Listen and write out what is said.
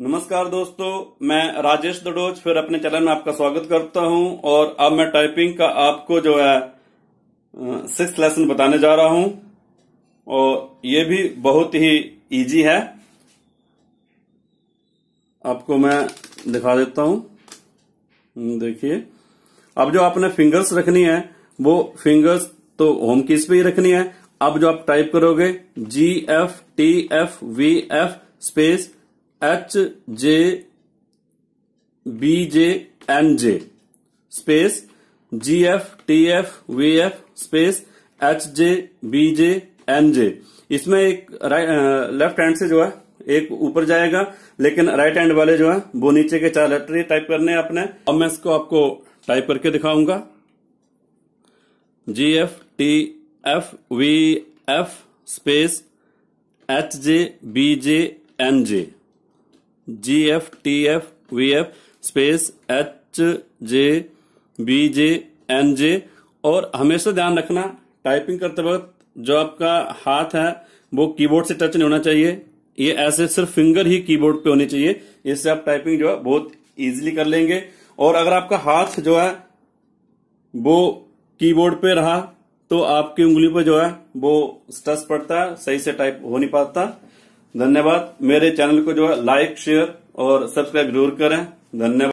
नमस्कार दोस्तों मैं राजेश दडोज फिर अपने चैनल में आपका स्वागत करता हूं और अब मैं टाइपिंग का आपको जो है सिक्स लेसन बताने जा रहा हूं और ये भी बहुत ही इजी है आपको मैं दिखा देता हूं हम्म, देखिए अब जो आपने फिंगर्स रखनी है वो फिंगर्स तो होम कीज पे ही रखनी है अब जो आप टाइप करोगे G F T F V F space H J B J N J space G F T F V F space H J B J N J इसमें एक लेफ्ट हैंड से जो है एक ऊपर जाएगा लेकिन राइट हैंड वाले जो है वो नीचे के चार लेटर टाइप करने हैं अपने अब मैं इसको आपको टाइप करके दिखाऊंगा G F T F V F space H J B J N J G F T F V F space H J B J N J और हमेशा ध्यान रखना टाइपिंग करते वक्त जो आपका हाथ है वो कीबोर्ड से टच नहीं होना चाहिए ये ऐसे सिर्फ फिंगर ही कीबोर्ड पे होनी चाहिए इससे आप टाइपिंग जो है बहुत इजीली कर लेंगे और अगर आपका हाथ जो है वो कीबोर्ड पे रहा तो आपकी उंगली पर जो है वो स्टस पड़ता है सही से टाइप हो नहीं पाता धन्यवाद मेरे चैनल को जो है लाइक शेयर और सब्सक्राइब जरूर करें धन्यवाद